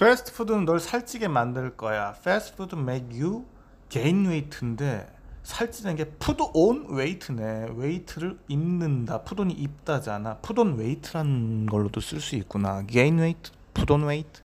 패스트푸드는 널 살찌게 만들 거야. 패스트푸드 make you gain weight인데 살찌는 게 put on weight네. 웨이트를 입는다. put on이 입다잖아. put on weight란 걸로도 쓸 수 있구나. gain weight, put on weight.